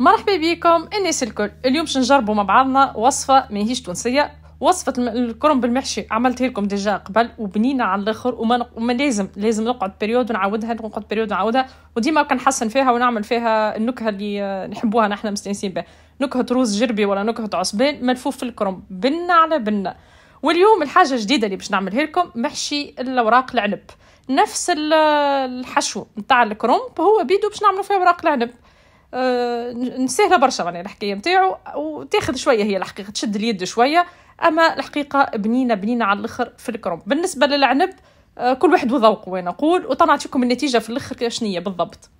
مرحبا بكم الناس الكل اليوم باش نجربوا مع بعضنا وصفه ماهيش تونسيه وصفة الكرنب المحشي عملتها لكم ديجا قبل وبنينة على الاخر وما, وما لازم لازم نقعد بريود ونعاودها نقعد بريود ونعاودها وديما كنحسن فيها ونعمل فيها النكهة اللي آه، نحبوها نحن مستانسين بها نكهة روز جربي ولا نكهة عصبان ملفوف في الكرنب بنا على بنا واليوم الحاجة الجديدة اللي باش نعملها لكم محشي الأوراق العنب نفس الحشو نتاع الكرنب هو بيدو باش نعملو فيه أوراق العنب آه، نسهله برشا معناها الحكايه نتاعو وتاخذ شويه هي الحقيقه تشد اليد شويه اما الحقيقه بنينه بنينه على الاخر في الكرنب بالنسبه للعنب آه، كل واحد وذوقه وانا نقول وطلعت لكم النتيجه في الاخر شنية بالضبط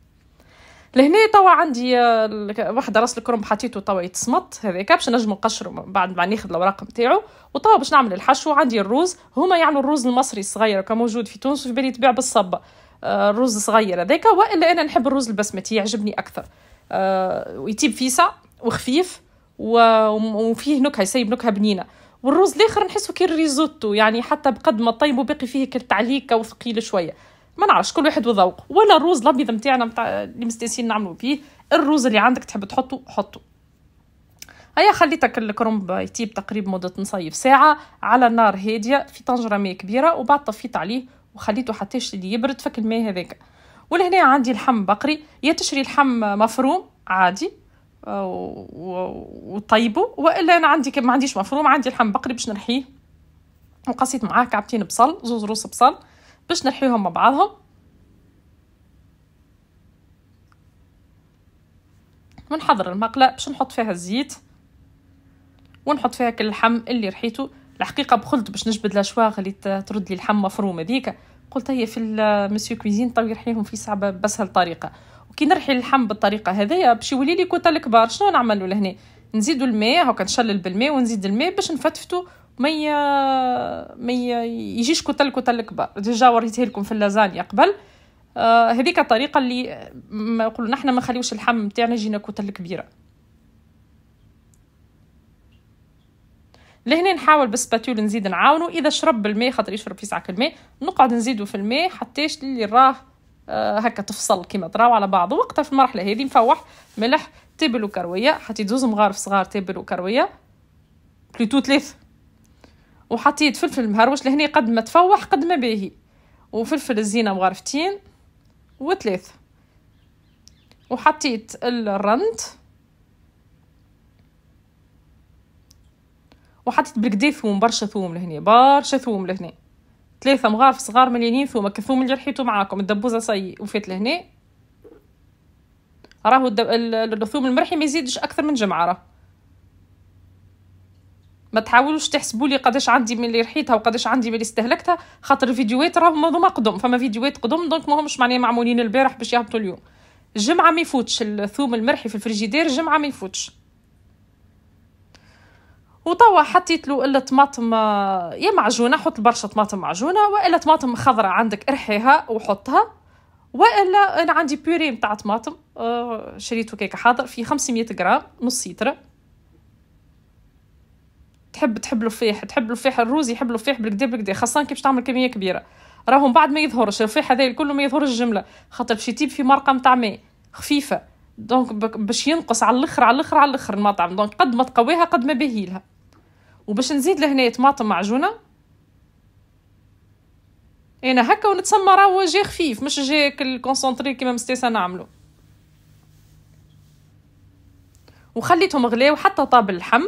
لهنا توا عندي آه، واحد راس الكرنب حطيته توا يتصمت هذا باش نجم نقشره بعد ما ناخذ الاوراق نتاعو وتوا باش نعمل الحشو عندي الروز هما يعملوا الروز المصري الصغير كموجود موجود في تونس وفي بالي تبيع بالصبة الروز الصغير هذاك والا انا نحب الروز البسمتي يعجبني اكثر آه، ويتيب فيسا وخفيف وفيه نكهه يسيب نكهه بنينه والرز الاخر نحسه كي الريزوتو يعني حتى بقد ما طيب وبقي فيه كالتعليكه وثقيل شويه ما نعرفش كل واحد وذوقه ولا الرز الابيض نتاعنا متاع اللي مستانسين نعملوا بيه الرز اللي عندك تحب تحطه حطه هيا خليتك الكرنب يطيب تقريبا مدة نصيف ساعة على نار هادية في طنجرة ماء كبيرة وبعد طفيت عليه وخليته حتى يبرد فك الماء هذاك ولهنا عندي لحم بقري يا تشري لحم مفروم عادي آه، وطيبه والا انا عندي ما عنديش مفروم عندي لحم بقري باش نرحيه وقصيت معاه كعبتين بصل زوز روس بصل باش نرحيهم مع بعضهم ونحضر المقله باش نحط فيها الزيت ونحط فيها كل اللحم اللي رحيته الحقيقه بخلت باش نجبد الاشواغ اللي ترد لي اللحم مفروم هذيك قلت هي في المسيو كويزين طاو يرحي في صعبه بسهل طريقه وكي نرحي اللحم بالطريقه هذيا باش يولي لي كوتا الكبار شنو نعملوا لهنا نزيدوا الماء هاكا نشلل بالماء ونزيد الماء باش نفتفتوا ما ي... ما يجيش كتل كتل كبار ديجا وريته لكم في اللازانيا قبل آه هذيك الطريقه اللي ما نقولو نحنا ما نخليوش اللحم تاعنا يجينا كتل كبيره لهنا نحاول بالسباتول نزيد نعاونو اذا شرب الماء خاطر يشرب في ساعه الماء نقعد نزيدو في الماء حتى اللي راه آه، هكا تفصل كيما تراو على بعض وقتها في المرحله هذه نفوح ملح تبل وكرويه حطيت زوز مغارف صغار تبل وكرويه بلوتو ثلاث وحطيت فلفل مهروش لهنا قد ما تفوح قد ما باهي وفلفل الزينه مغرفتين وثلاث وحطيت الرند وحطيت بركدي ثوم برشا ثوم لهنا برشا ثوم لهنا ثلاثة مغارف صغار مليانين ثوم كثوم اللي رحيتو معاكم الدبوزة صي وفات لهنا راهو الدب... الثوم المرحي ما يزيدش أكثر من جمعة راه ما تحاولوش تحسبوا لي قداش عندي من اللي رحيتها وقداش عندي من اللي استهلكتها خاطر الفيديوهات راهم هذوما قدم فما فيديوهات قدم دونك همش معناها معمولين البارح باش يهبطوا اليوم الجمعة ما يفوتش الثوم المرحي في الفريجيدير الجمعة ما يفوتش وتوا حطيت له الطماطم يا معجونه حط برشا طماطم معجونه والا طماطم خضراء عندك ارحيها وحطها والا انا عندي بوري نتاع طماطم آه، شريته كيك حاضر في 500 غرام نص لتر تحب تحب الفيح تحب الفيح الروز يحب الفيح بالكدا بالكدا خاصه كي باش تعمل كميه كبيره راهم بعد ما يظهرش الفيح هذا كله ما يظهرش الجمله خاطر باش يطيب في مرقه نتاع ماء خفيفه دونك باش ينقص على الاخر على الاخر على الاخر المطعم دونك قد ما تقويها قد ما باهيلها وباش نزيد لهنا طماطم معجونه انا هكا ونتسمى راهو جي خفيف مش جي الكونسونطري كيما مستيسه نعملو وخليتهم غلاو حتى طاب اللحم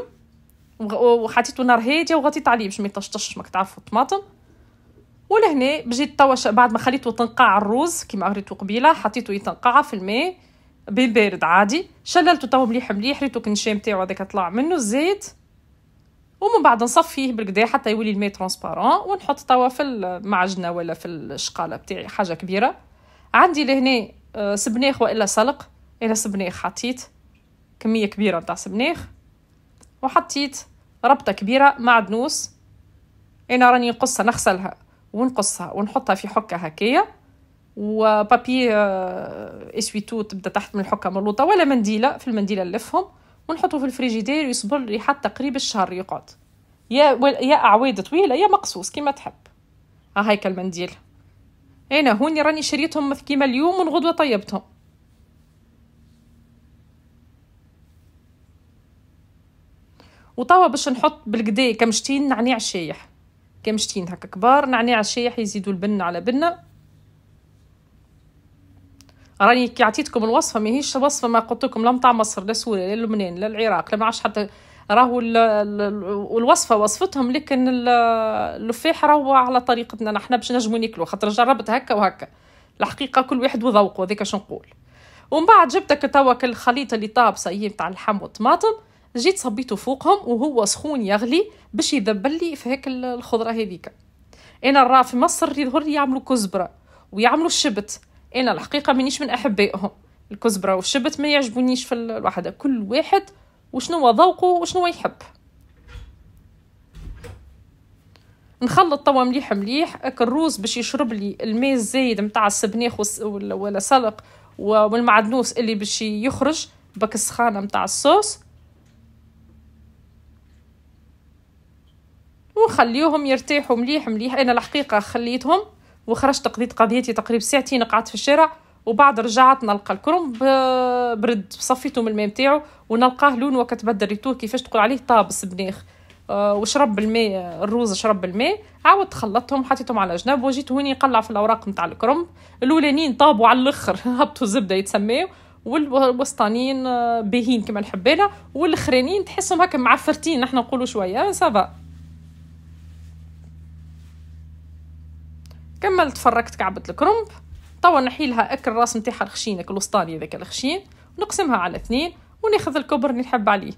وحطيتو نار هاديه وغطيت عليه باش ما يطشطشش ماك تعرفوا الطماطم ولهنا بجيت توا بعد ما خليته تنقع الروز كيما قريتو قبيله حطيته يتنقع في الماء بارد عادي شللته توا مليح مليح ريتو كنشام تاعو هذاك طلع منه الزيت ومن بعد نصفيه بالكدا حتى يولي الماء ترونسبارون ونحط توا في المعجنه ولا في الشقاله بتاعي حاجه كبيره عندي لهنا آه، سبناخ والا سلق الا سبناخ حطيت كميه كبيره نتاع سبناخ وحطيت ربطه كبيره معدنوس انا راني نقصها نغسلها ونقصها ونحطها في حكه هكايا وبابي آه، اسويتو تبدا تحت من الحكه ملوطه ولا منديله في المنديله نلفهم ونحطه في الفريجيدير يصبر يحط تقريبا الشهر يقعد يا يا اعواد طويله يا مقصوص كيما تحب آه، ها هيك المنديل انا هوني راني شريتهم كيما اليوم والغدوه طيبتهم وتوا باش نحط بالقدا كمشتين نعناع شايح كمشتين هكا كبار نعناع شايح يزيدوا البن على بنه راني كي عطيتكم الوصفه ماهيش وصفه ما قلت لكم لا نتاع مصر لا سوريا لا لبنان لا العراق لا ما حتى راهو الوصفه وصفتهم لكن اللفاح راهو على طريقتنا نحن باش نجمو ناكلو خاطر جربت هكا وهكا الحقيقه كل واحد وذوقه هذاك شنو نقول ومن بعد جبتك توا الخليط اللي طابصه هي نتاع اللحم والطماطم جيت صبيته فوقهم وهو سخون يغلي باش يذبل لي في هيك الخضره هذيك انا راه في مصر يظهر لي يعملوا كزبره ويعملوا الشبت انا الحقيقه مانيش من احبائهم الكزبره والشبت ما يعجبونيش في الواحد كل واحد وشنو ذوقه وشنو يحب نخلط توا مليح مليح الروز باش يشرب لي الماء الزايد نتاع السبناخ ولا سلق والمعدنوس اللي باش يخرج بك السخانه نتاع الصوص وخليهم يرتاحوا مليح مليح انا الحقيقه خليتهم وخرجت قضيت قضيتي تقريبا ساعتين قعدت في الشارع وبعد رجعت نلقى الكرنب برد صفيته من الماء نتاعو ونلقاه لون وكتبدل ريتور كيفاش تقول عليه طابس بناخ آه، وشرب الماء الروز شرب الماء عاودت خلطتهم حطيتهم على جنب وجيت هوني قلع في الاوراق نتاع الكرنب الاولانيين طابوا على الاخر هبطوا زبده يتسميو والوسطانيين آه، باهين كما الحبانه والاخرانيين تحسهم هكا معفرتين نحن نقولوا شويه آه، سافا كملت فركت كعبة الكرنب توا نحيلها اكل الراس نتاعها الخشين اكل الوسطاني ذاك الخشين ونقسمها على اثنين وناخذ الكبر اللي نحب عليه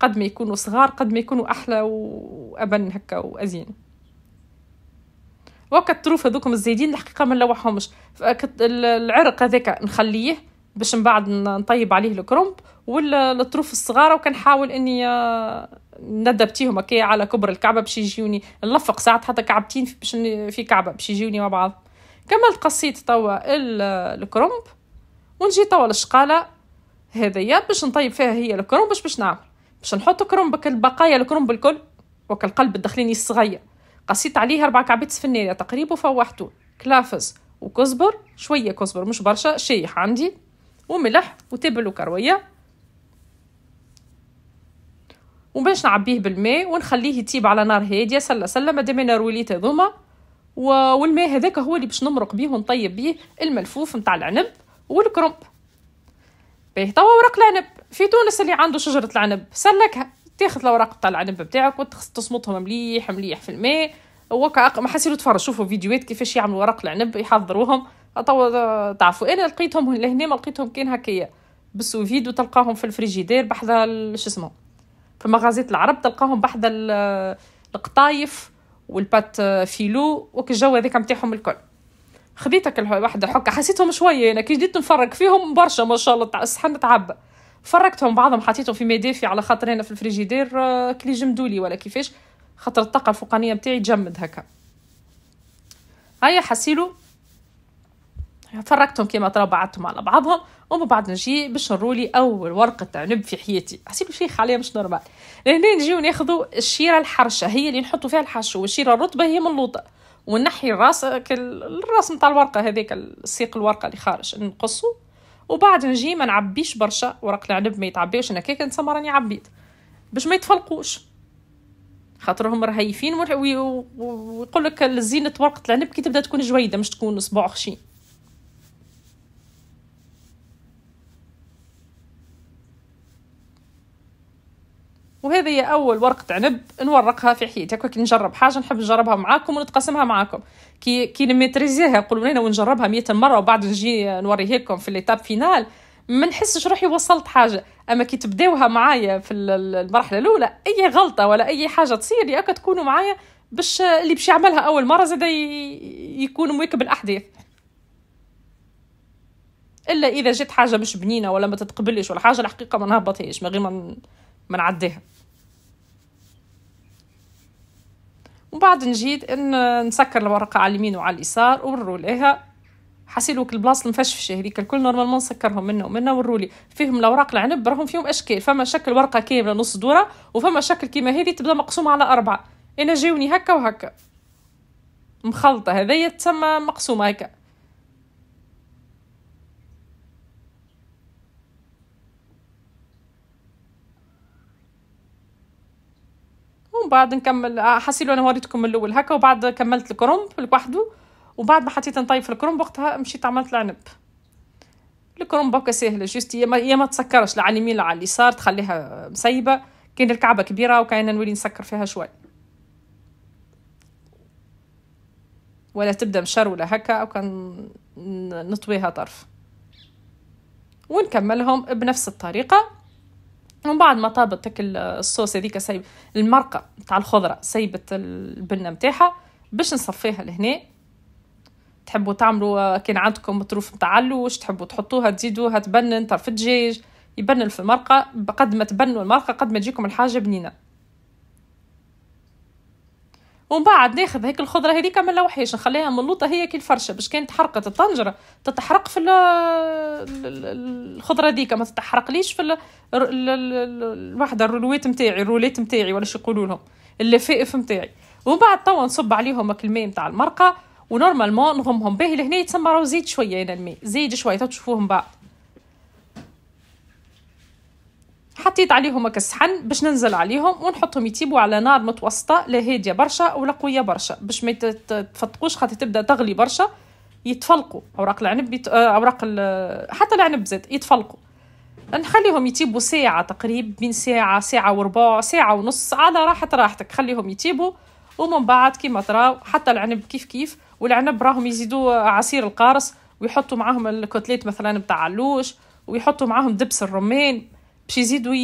قد ما يكونوا صغار قد ما يكونوا احلى وابن هكا وازين وقت الطروف هذوكم الزايدين الحقيقه ما نلوحهمش العرق هذاك نخليه باش من بعد نطيب عليه الكرنب والطروف الصغار وكنحاول اني ندبتيهم هكايا على كبر الكعبه باش يجوني نلفق ساعات حتى كعبتين باش في كعبه باش يجوني مع بعض كملت قصيت توا الكرنب ونجي توا للشقاله هذيا باش نطيب فيها هي الكرنب باش باش نعمل باش نحط كرنبك البقايا الكرنب الكل وكالقلب القلب الداخليني الصغير قصيت عليه اربع كعبات سفنية تقريبا وفوحته كلافز وكزبر شوية كزبر مش برشا شيح عندي وملح وتبل وكروية وباش نعبيه بالماء ونخليه يطيب على نار هاديه سله سله مادام انا رويليت هذوما والماء هذاك هو اللي باش نمرق بيه ونطيب بيه الملفوف نتاع العنب والكرنب باه توا ورق العنب في تونس اللي عنده شجره العنب سلكها تاخذ الاوراق تاع العنب بتاعك وتصمطهم مليح مليح في الماء وكا ما حسيتوا تفرج شوفوا فيديوهات كيفاش يعملوا ورق العنب يحضروهم توا تعرفوا انا لقيتهم لهنا ما لقيتهم كان هكايا بالسوفيد وتلقاهم في الفريجيدير بحذا شو اسمه في مغازيت العرب تلقاهم بحذا القطايف والبات آه، فيلو الجو هذاك نتاعهم الكل خديتك واحدة حكة حسيتهم شوية أنا يعني كي جيت نفرك فيهم برشا ما شاء الله الصحن تعبى فركتهم بعضهم حطيتهم في مدافي على خاطر أنا في الفريجيدير آه، كلي جمدولي ولا كيفاش خاطر الطاقة الفوقانية نتاعي تجمد هكا هيا حسيلو فرقتهم كما ترى بعدتهم على بعضهم ومن بعد نجي باش نرولي اول ورقه عنب في حياتي حسيت شيخ عليها مش نورمال لهنا نجيو ناخذوا الشيره الحرشه هي اللي نحطوا فيها الحشو والشيره الرطبه هي من اللوطه ونحي الراس الراس نتاع الورقه هذيك السيق الورقه اللي خارج نقصو وبعد نجي ما نعبيش برشا ورق العنب ما يتعبيش انا كيك نسمى راني عبيت باش ما يتفلقوش خاطرهم رهيفين ويقول لك زينه ورقه العنب كي تبدا تكون جويده مش تكون صبع خشين وهذه هي أول ورقة عنب نورقها في حياتي هكاك نجرب حاجة نحب نجربها معاكم ونتقاسمها معاكم كي كي نميتريزيها نقولوا لنا ونجربها مية مرة وبعد نجي نوريها لكم في ليتاب فينال ما نحسش روحي وصلت حاجة أما كي تبداوها معايا في المرحلة الأولى أي غلطة ولا أي حاجة تصير ياك تكونوا معايا باش اللي باش يعملها أول مرة زاد يكون مواكب الأحداث الا اذا جات حاجه مش بنينه ولا ما تتقبلش ولا حاجه الحقيقه ما نهبطهاش من غير ما منعديها عديها بعد نجيد ان نسكر الورقه على اليمين وعلى اليسار ونروليها حسيلوك البلاص المفشفشه هذيك الكل ما نسكرهم منا ومنا ونرولي فيهم الاوراق العنب راهم فيهم اشكال فما شكل ورقه كامله نص دوره وفما شكل كيما هذي تبدا مقسومه على اربعه انا جاوني هكا وهكا مخلطه هذيا تسمى مقسومه هكا وبعد نكمل آه، حسيت انا وريتكم الاول هكا وبعد كملت الكرنب لوحده وبعد ما حطيت نطيب في الكرنب وقتها مشيت عملت العنب الكرنب هكا ساهله جوست يا ما ما تسكرش على اليمين على اليسار تخليها مسيبه كان الكعبه كبيره وكان نولي نسكر فيها شوي ولا تبدا مشروله هكا او كان نطويها طرف ونكملهم بنفس الطريقه من بعد ما طابت تك الصوص هذيك سايب المرقه تاع الخضره سيبت البنه نتاعها باش نصفيها لهنا تحبوا تعملوا كان عندكم طروف نتاع علوش تحبوا تحطوها تزيدوها تبنن طرف الدجاج يبنن في المرقه قد ما تبنوا المرقه قد ما تجيكم الحاجه بنينه ومن بعد ناخذ هيك الخضره هذيك من لوحيش نخليها ملوطه هي كي الفرشه باش كانت تحرقت الطنجره تتحرق في الخضره هذيك ما تتحرقليش في الوحده الرولويت نتاعي الرولات نتاعي ولا شو يقولوا لهم اللفائف نتاعي ومن بعد توا نصب عليهم الماء نتاع المرقه ونورمالمون نغمهم به لهنا يتسمى زيد شويه انا الماء زيد شويه تشوفوهم بعد حطيت عليهم هكا الصحن باش ننزل عليهم ونحطهم يتيبوا على نار متوسطه لا هاديه برشا ولا قويه برشا باش ما تفتقوش خاطر تبدا تغلي برشا يتفلقوا اوراق العنب يت... آه، اوراق ال... حتى العنب زاد يتفلقوا نخليهم يتيبوا ساعة تقريبا بين ساعة ساعة وربع ساعة ونص على راحة راحتك خليهم يتيبوا ومن بعد كيما تراو حتى العنب كيف كيف والعنب راهم يزيدوا عصير القارص ويحطوا معاهم الكوتليت مثلا بتاع علوش ويحطوا معاهم دبس الرمان باش يزيدوا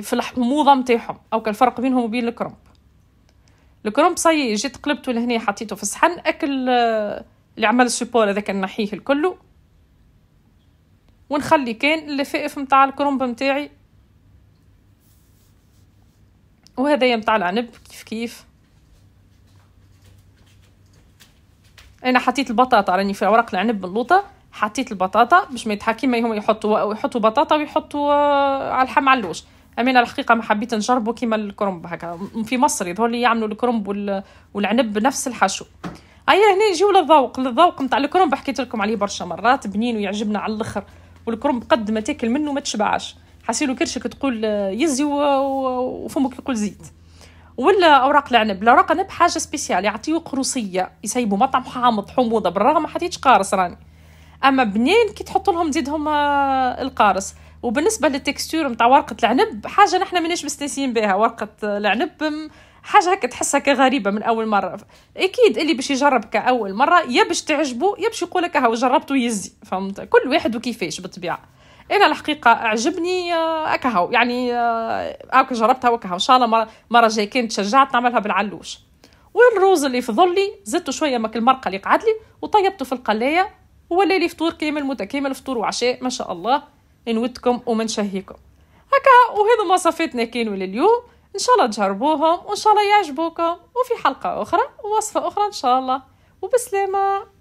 في الحموضه نتاعهم او الفرق بينهم وبين الكرنب الكرنب صاي جيت قلبته لهنا حطيته في الصحن اكل آه، اللي عمل السبور هذاك نحيه الكل ونخلي كان اللفائف نتاع الكرنب نتاعي وهذايا نتاع العنب كيف كيف انا حطيت البطاطا راني في اوراق العنب باللوطه حطيت البطاطا باش ما يتحكي ما هم يحطوا يحطوا بطاطا ويحطوا آه، على الحم علوش اما انا الحقيقه ما حبيت نجربه كيما الكرنب هكا في مصر يظهر لي يعملوا الكرنب والعنب بنفس الحشو هيا أيوة، هنا نجيو للذوق للذوق نتاع الكرنب حكيت لكم عليه برشا مرات بنين ويعجبنا على الاخر والكرنب قد ما تاكل منه ما تشبعش حسيلو كرشك تقول آه، يزي وفمك يقول زيت ولا اوراق العنب الاوراق العنب حاجه سبيسيال يعطيو قروصيه يسيبوا مطعم حامض حموضه بالرغم ما حطيتش قارص راني اما بنين كي تحط لهم تزيدهم آه، القارص وبالنسبه للتكستور نتاع ورقه العنب حاجه نحنا ماناش مستانسين بها ورقه العنب حاجه هكا تحسها كغريبه من اول مره اكيد اللي باش يجرب كاول مره يا باش تعجبه يا باش يقول لك هاو جربته يزي فهمت كل واحد وكيفاش بالطبيعه انا الحقيقه عجبني اكهو آه، يعني آه، اكو جربتها وكهو ان شاء الله مره جاي كنت تشجعت نعملها بالعلوش والروز اللي فضل لي زدته شويه ماك المرقه اللي قعد لي وطيبته في القلايه هو لي فطور كامل متكامل فطور وعشاء ما شاء الله نودكم ومنشهيكم هكا هكا ما صفيتنا كانوا لليوم ان شاء الله تجربوهم وان شاء الله يعجبوكم وفي حلقه اخرى ووصفه اخرى ان شاء الله وبسلامه